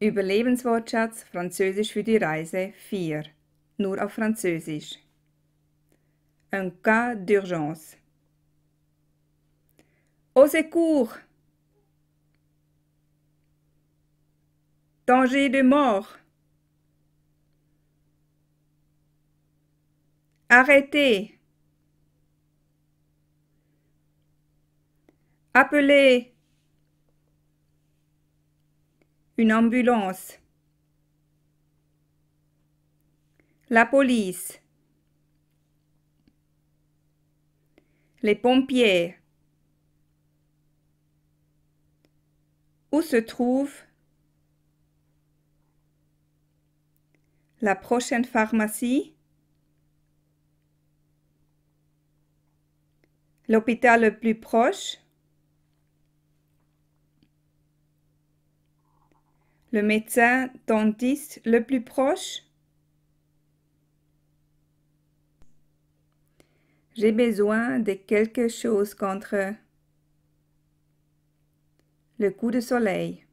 Überlebenswortschatz Französisch für die Reise 4. Nur auf Französisch. Un cas d'urgence. Au secours! Danger de mort! Arrêtez! Appelez! Une ambulance. La police. Les pompiers. Où se trouve la prochaine pharmacie? L'hôpital le plus proche? le médecin dentiste le plus proche J'ai besoin de quelque chose contre le coup de soleil,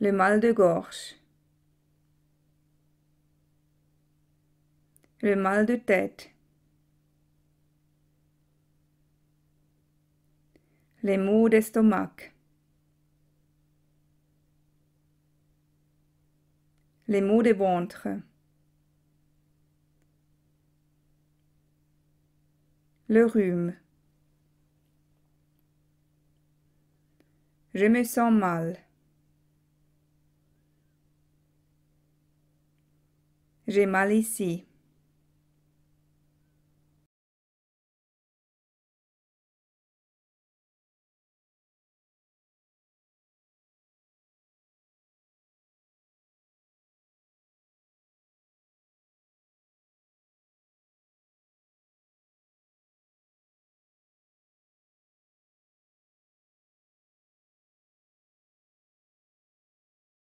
le mal de gorge, le mal de tête. les maux d'estomac. Les maux de ventre. Le rhume. Je me sens mal. J'ai mal ici.